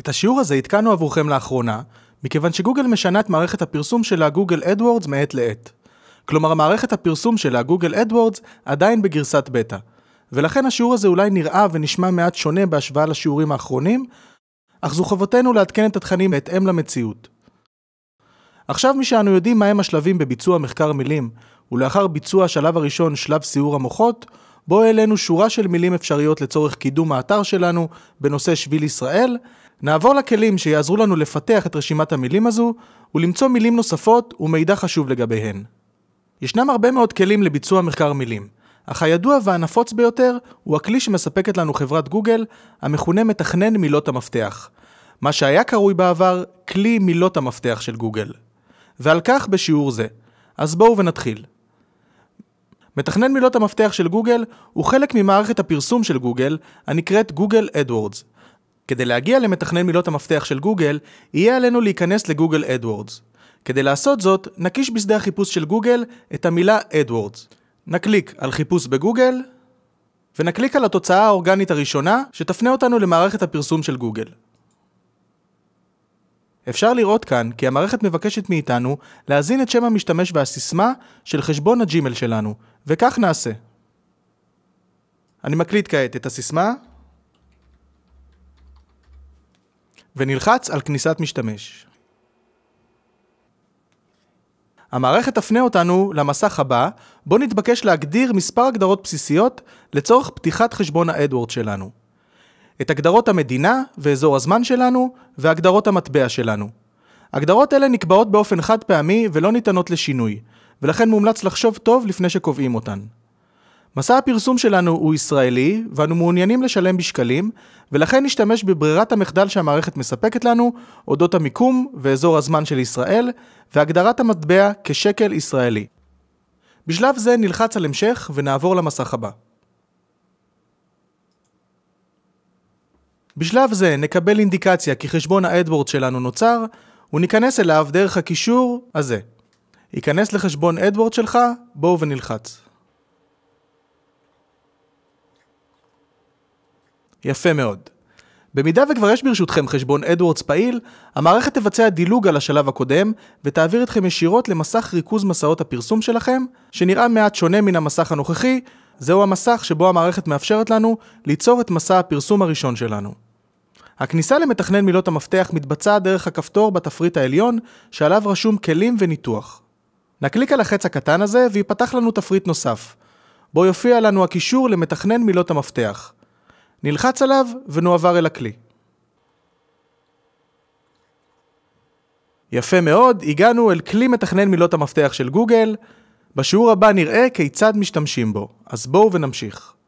את השיעור הזה התקנו עבורכם לאחרונה, מכיוון שגוגל משנה את מערכת הפרסום שלה גוגל אדוורדס מעת לעת. כלומר מערכת הפרסום שלה גוגל אדוורדס עדיין בגרסת בטא. ולכן השיעור הזה אולי נראה ונשמע מעט שונה בהשוואה לשיעורים האחרונים, אך זו חובתנו לעדכן את התכנים בהתאם למציאות. עכשיו משאנו יודעים מהם השלבים בביצוע מחקר מילים, ולאחר ביצוע השלב הראשון, שלב סיור המוחות, בו העלינו שורה של מילים אפשריות לצורך קידום האתר שלנו בנושא שביל ישראל, נעבור לכלים שיעזרו לנו לפתח את רשימת המילים הזו, ולמצוא מילים נוספות ומידע חשוב לגביהן. ישנם הרבה מאוד כלים לביצוע מחקר מילים, אך הידוע והנפוץ ביותר הוא הכלי שמספקת לנו חברת גוגל, המכונה מתכנן מילות המפתח. מה שהיה קרוי בעבר כלי מילות המפתח של גוגל. ועל כך בשיעור זה. אז בואו ונתחיל. מתכנן מילות המפתח של גוגל הוא חלק ממערכת הפרסום של גוגל, הנקראת Google AdWords. כדי להגיע למתכנן מילות המפתח של גוגל, יהיה עלינו להיכנס לגוגל אדוורדס. כדי לעשות זאת, נקיש בשדה החיפוש של גוגל את המילה אדוורדס. נקליק על חיפוש בגוגל, ונקליק על התוצאה האורגנית הראשונה, שתפנה אותנו למערכת הפרסום של גוגל. אפשר לראות כאן כי המערכת מבקשת מאיתנו להזין את שם המשתמש והסיסמה של חשבון הג'ימל שלנו, וכך נעשה. אני מקליט כעת את הסיסמה, ונלחץ על כניסת משתמש. המערכת תפנה אותנו למסך הבא, בו נתבקש להגדיר מספר הגדרות בסיסיות לצורך פתיחת חשבון האדוורד שלנו. את הגדרות המדינה ואזור הזמן שלנו, והגדרות המטבע שלנו. הגדרות אלה נקבעות באופן חד פעמי ולא ניתנות לשינוי, ולכן מומלץ לחשוב טוב לפני שקובעים אותן. מסע הפרסום שלנו הוא ישראלי, ואנו מעוניינים לשלם בשקלים, ולכן נשתמש בברירת המחדל שהמערכת מספקת לנו, אודות המיקום ואזור הזמן של ישראל, והגדרת המטבע כשקל ישראלי. בשלב זה נלחץ על המשך ונעבור למסך הבא. בשלב זה נקבל אינדיקציה כי חשבון האדוורד שלנו נוצר, וניכנס אליו דרך הקישור הזה. ייכנס לחשבון אדוורד שלך, בואו ונלחץ. יפה מאוד. במידה וכבר יש ברשותכם חשבון אדוורדס פעיל, המערכת תבצע דילוג על השלב הקודם ותעביר אתכם ישירות למסך ריכוז מסעות הפרסום שלכם, שנראה מעט שונה מן המסך הנוכחי, זהו המסך שבו המערכת מאפשרת לנו ליצור את מסע הפרסום הראשון שלנו. הכניסה למתכנן מילות המפתח מתבצעת דרך הכפתור בתפריט העליון, שעליו רשום כלים וניתוח. נקליק על החץ הקטן הזה ויפתח לנו תפריט נוסף, בו יופיע לנו הקישור למתכנן מילות המפתח. נלחץ עליו ונועבר אל הכלי. יפה מאוד, הגענו אל כלי מתכנן מילות המפתח של גוגל. בשיעור הבא נראה כיצד משתמשים בו, אז בואו ונמשיך.